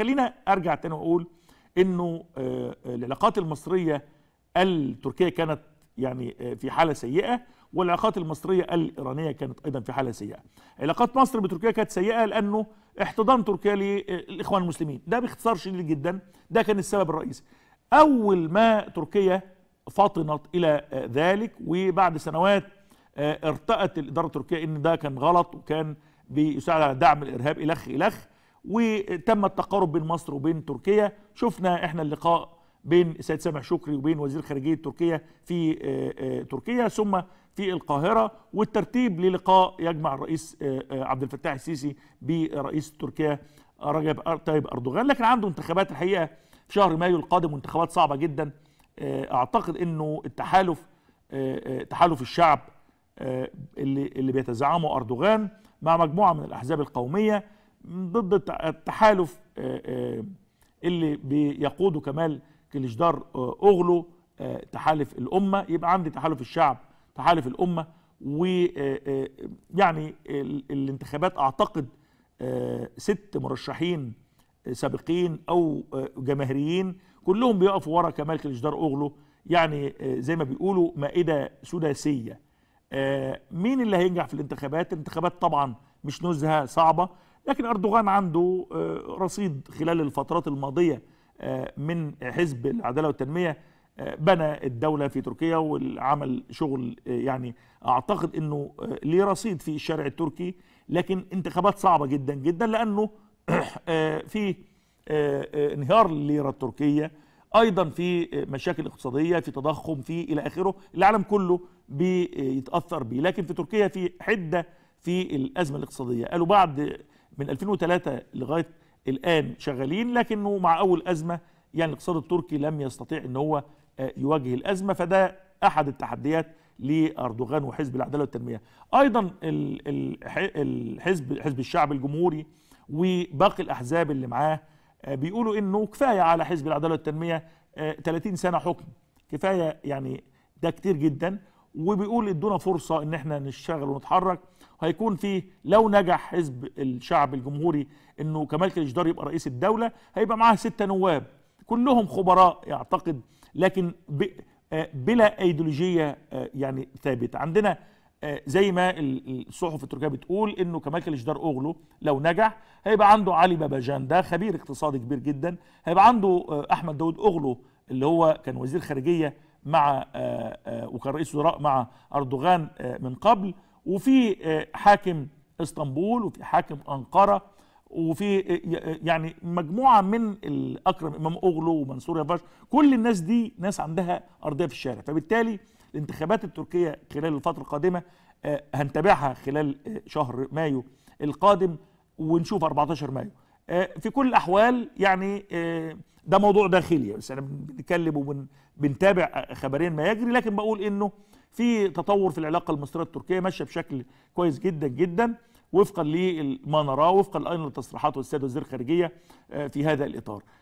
خلينا ارجع تاني واقول انه آه، آه، العلاقات المصريه التركيه كانت يعني آه، في حاله سيئه والعلاقات المصريه الايرانيه كانت ايضا في حاله سيئه. علاقات مصر بتركيا كانت سيئه لانه احتضان تركيا للاخوان المسلمين، ده باختصار شديد جدا ده كان السبب الرئيسي. اول ما تركيا فطنت الى ذلك وبعد سنوات ارتأت الاداره التركيه ان ده كان غلط وكان بيساعد على دعم الارهاب الخ الخ وتم التقارب بين مصر وبين تركيا شفنا احنا اللقاء بين السيد سامح شكري وبين وزير خارجيه تركيا في آه، آه، تركيا ثم في القاهره والترتيب للقاء يجمع الرئيس آه، عبد الفتاح السيسي برئيس تركيا رجب طيب اردوغان لكن عنده انتخابات الحقيقه في شهر مايو القادم وانتخابات صعبه جدا اعتقد انه التحالف تحالف الشعب اللي اللي بيتزعمه اردوغان مع مجموعه من الاحزاب القوميه ضد التحالف آه، آه، اللي بيقوده كمال كليشدار اوغلو آه، تحالف الامه يبقى عندي تحالف الشعب تحالف الامه ويعني الانتخابات اعتقد ست مرشحين سابقين او جماهيريين كلهم بيقفوا ورا كمال كليشدار اوغلو يعني زي ما بيقولوا مائده سداسيه مين اللي هينجح في الانتخابات الانتخابات طبعا مش نزهه صعبه لكن أردوغان عنده آه، رصيد خلال الفترات الماضية آه، من حزب العدالة والتنمية آه، بنى الدولة في تركيا وعمل شغل يعني أعتقد أنه ليه رصيد في الشارع التركي لكن انتخابات صعبة جدا جدا لأنه في انهيار الليرة التركية ايضا في مشاكل اقتصاديه في تضخم في الى اخره العالم كله بيتاثر بيه لكن في تركيا في حده في الازمه الاقتصاديه قالوا بعد من 2003 لغايه الان شغالين لكنه مع اول ازمه يعني الاقتصاد التركي لم يستطيع ان هو آه، يواجه الازمه فده احد التحديات لاردوغان وحزب العداله والتنميه ايضا الحزب حزب الشعب الجمهوري وباقي الاحزاب اللي معاه آه، بيقولوا انه كفايه على حزب العداله والتنميه 30 آه، سنه حكم كفايه يعني ده كتير جدا وبيقول ادونا فرصه ان احنا نشتغل ونتحرك هيكون في لو نجح حزب الشعب الجمهوري انه كمال كليجدار يبقى رئيس الدوله هيبقى معاه ستة نواب كلهم خبراء يعتقد لكن آه، بلا ايديولوجيه آه، يعني ثابته عندنا آه، زي ما الصحف التركيه بتقول انه كمال كليجدار اوغلو لو نجح هيبقى عنده علي باباجان ده خبير اقتصادي كبير جدا هيبقى عنده احمد داود اوغلو اللي هو كان وزير خارجيه مع وكان رئيس وزراء مع اردوغان من قبل وفي آه، حاكم اسطنبول وفي حاكم انقره وفي آه، آه، يعني مجموعه من الاكرم امام اوغلو ومنصور يافاش كل الناس دي ناس عندها ارضيه في الشارع فبالتالي الانتخابات التركيه خلال الفتره القادمه هنتابعها خلال شهر مايو القادم ونشوف 14 مايو آه، في كل الاحوال يعني آه، ده موضوع داخلي بس انا بنتكلم وبنتابع خبريا ما يجري لكن بقول انه في تطور في العلاقه المصريه التركيه ماشيه بشكل كويس جدا جدا وفقا لما نراه وفقا ايضا لتصريحات السيد وزير الخارجيه آه، في هذا الاطار